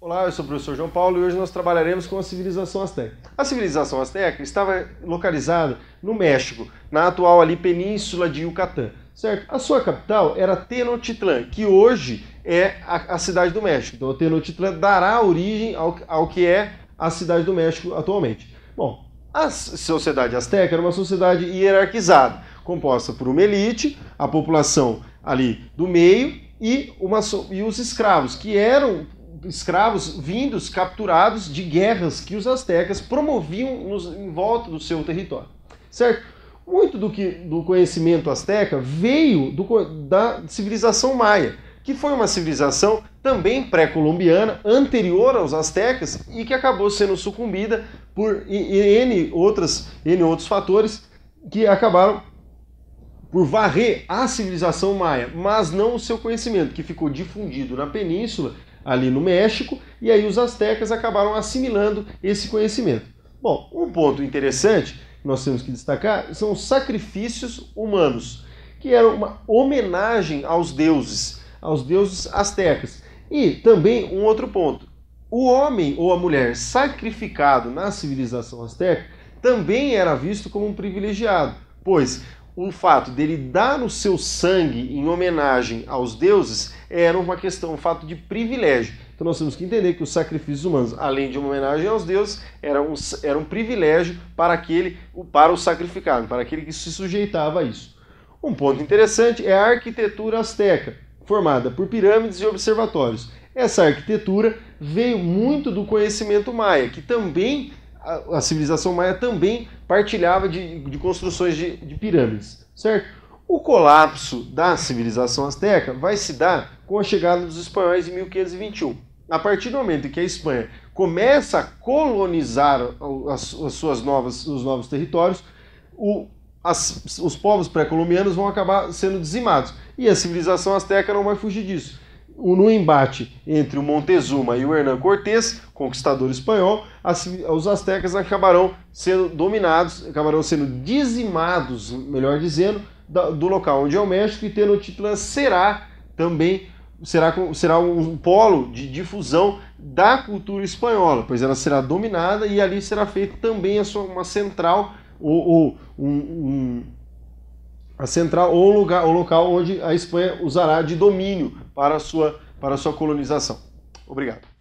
Olá, eu sou o professor João Paulo e hoje nós trabalharemos com a civilização asteca. A civilização asteca estava localizada no México, na atual ali península de Yucatán, certo? A sua capital era Tenochtitlan, que hoje é a, a cidade do México. Então, Tenochtitlan dará origem ao, ao que é a cidade do México atualmente. Bom, a sociedade asteca era uma sociedade hierarquizada composta por uma elite, a população ali do meio e, uma, e os escravos, que eram escravos vindos, capturados de guerras que os astecas promoviam nos, em volta do seu território. Certo? Muito do, que, do conhecimento asteca veio do, da civilização maia, que foi uma civilização também pré-colombiana, anterior aos astecas e que acabou sendo sucumbida por N, outras, N outros fatores que acabaram por varrer a civilização maia, mas não o seu conhecimento, que ficou difundido na península, ali no México, e aí os astecas acabaram assimilando esse conhecimento. Bom, um ponto interessante que nós temos que destacar são os sacrifícios humanos, que eram uma homenagem aos deuses, aos deuses astecas. E também um outro ponto: o homem ou a mulher sacrificado na civilização asteca também era visto como um privilegiado, pois o fato dele dar o seu sangue em homenagem aos deuses era uma questão, um fato de privilégio. Então nós temos que entender que os sacrifícios humanos, além de uma homenagem aos deuses, era um, era um privilégio para aquele, para o sacrificado, para aquele que se sujeitava a isso. Um ponto interessante é a arquitetura asteca, formada por pirâmides e observatórios. Essa arquitetura veio muito do conhecimento maia, que também a, civilização maia também partilhava de, de construções de, de pirâmides, certo? O colapso da civilização asteca vai se dar com a chegada dos espanhóis em 1521. A partir do momento em que a Espanha começa a colonizar as, as suas novas, os novos territórios, o, as, os povos pré-colombianos vão acabar sendo dizimados. E a civilização asteca não vai fugir disso no embate entre o Montezuma e o Hernán Cortés, conquistador espanhol, as, os astecas acabarão sendo dominados, acabarão sendo dizimados, melhor dizendo, da, do local onde é o México e título será também será, será um polo de difusão da cultura espanhola, pois ela será dominada e ali será feita também a sua, uma central ou, ou um, um a central ou lugar, o local onde a Espanha usará de domínio para a sua, para a sua colonização. Obrigado.